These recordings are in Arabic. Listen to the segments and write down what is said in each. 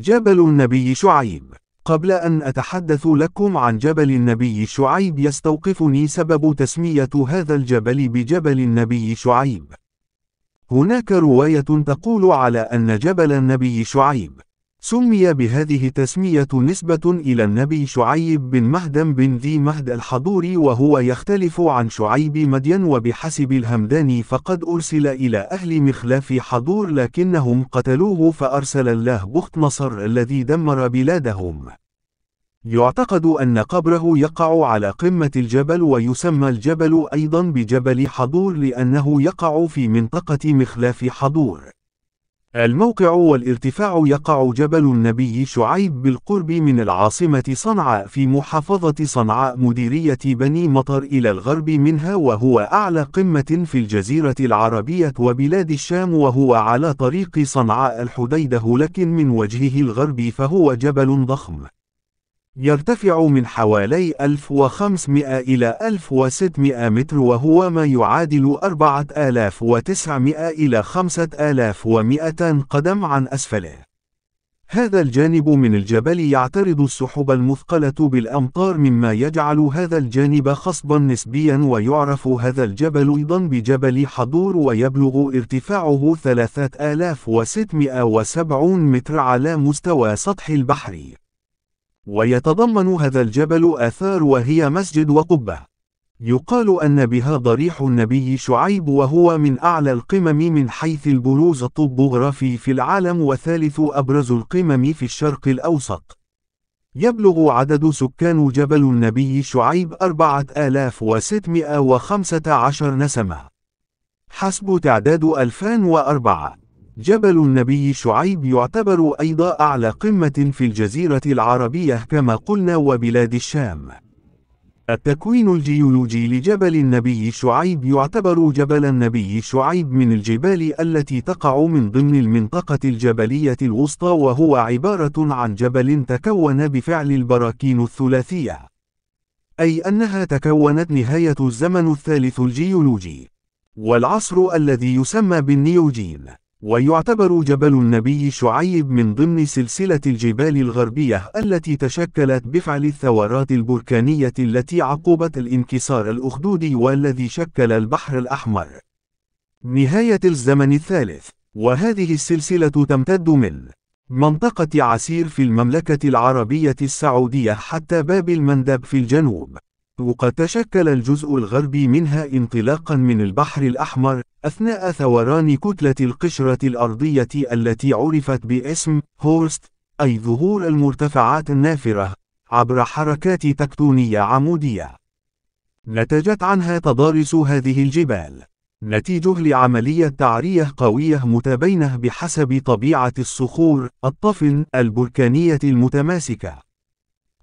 جبل النبي شعيب قبل أن أتحدث لكم عن جبل النبي شعيب يستوقفني سبب تسمية هذا الجبل بجبل النبي شعيب هناك رواية تقول على أن جبل النبي شعيب سمي بهذه التسمية نسبة إلى النبي شعيب بن مهدم بن ذي مهد الحضوري وهو يختلف عن شعيب مدين وبحسب الهمداني فقد أرسل إلى أهل مخلاف حضور لكنهم قتلوه فأرسل الله بخت نصر الذي دمر بلادهم يعتقد أن قبره يقع على قمة الجبل ويسمى الجبل أيضا بجبل حضور لأنه يقع في منطقة مخلاف حضور الموقع والارتفاع يقع جبل النبي شعيب بالقرب من العاصمة صنعاء في محافظة صنعاء مديرية بني مطر إلى الغرب منها وهو أعلى قمة في الجزيرة العربية وبلاد الشام وهو على طريق صنعاء الحديدة لكن من وجهه الغربي فهو جبل ضخم يرتفع من حوالي 1500 إلى 1600 متر وهو ما يعادل 4900 إلى 5200 قدم عن أسفله. هذا الجانب من الجبل يعترض السحب المثقلة بالأمطار مما يجعل هذا الجانب خصبا نسبيا ويعرف هذا الجبل أيضا بجبل حضور ويبلغ ارتفاعه 3670 متر على مستوى سطح البحر. ويتضمن هذا الجبل آثار وهي مسجد وقبة يقال أن بها ضريح النبي شعيب وهو من أعلى القمم من حيث البروز الطبوغرافي في العالم وثالث أبرز القمم في الشرق الأوسط يبلغ عدد سكان جبل النبي شعيب 4615 نسمة حسب تعداد 2004 جبل النبي شعيب يعتبر أيضا أعلى قمة في الجزيرة العربية كما قلنا وبلاد الشام. التكوين الجيولوجي لجبل النبي شعيب يعتبر جبل النبي شعيب من الجبال التي تقع من ضمن المنطقة الجبلية الوسطى وهو عبارة عن جبل تكون بفعل البراكين الثلاثية. أي أنها تكونت نهاية الزمن الثالث الجيولوجي. والعصر الذي يسمى بالنيوجين. ويعتبر جبل النبي شعيب من ضمن سلسلة الجبال الغربية التي تشكلت بفعل الثورات البركانية التي عقبت الانكسار الأخدودي والذي شكل البحر الأحمر. نهاية الزمن الثالث، وهذه السلسلة تمتد من منطقة عسير في المملكة العربية السعودية حتى باب المندب في الجنوب. وقد تشكل الجزء الغربي منها انطلاقا من البحر الأحمر أثناء ثوران كتلة القشرة الأرضية التي عرفت باسم هورست أي ظهور المرتفعات النافرة عبر حركات تكتونية عمودية. نتجت عنها تضارس هذه الجبال. نتيجه لعملية تعرية قوية متباينة بحسب طبيعة الصخور الطفن البركانية المتماسكة.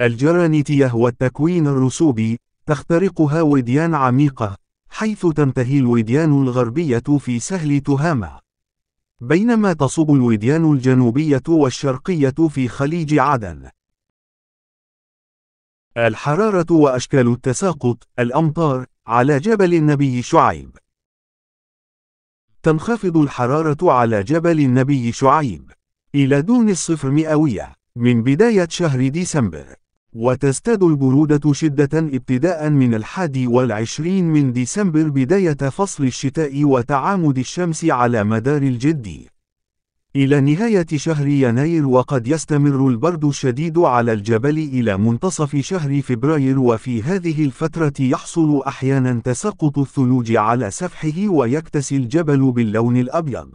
الجرانيتية والتكوين الرسوبي تخترقها وديان عميقة حيث تنتهي الوديان الغربية في سهل تهامة بينما تصب الوديان الجنوبية والشرقية في خليج عدن الحرارة وأشكال التساقط الأمطار على جبل النبي شعيب تنخفض الحرارة على جبل النبي شعيب إلى دون الصفر مئوية من بداية شهر ديسمبر وتزداد البرودة شدة ابتداء من الحادي والعشرين من ديسمبر بداية فصل الشتاء وتعامد الشمس على مدار الجد. إلى نهاية شهر يناير وقد يستمر البرد الشديد على الجبل إلى منتصف شهر فبراير وفي هذه الفترة يحصل أحيانا تساقط الثلوج على سفحه ويكتسي الجبل باللون الأبيض.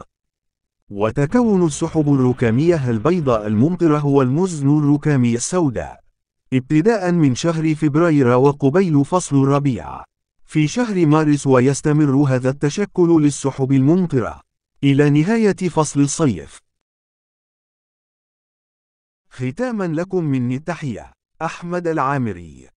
وتكون السحب الركامية البيضاء الممطرة والمزن الركامي السوداء. ابتداء من شهر فبراير وقبيل فصل الربيع في شهر مارس ويستمر هذا التشكل للسحب الممطرة إلى نهاية فصل الصيف ختاما لكم مني التحية أحمد العامري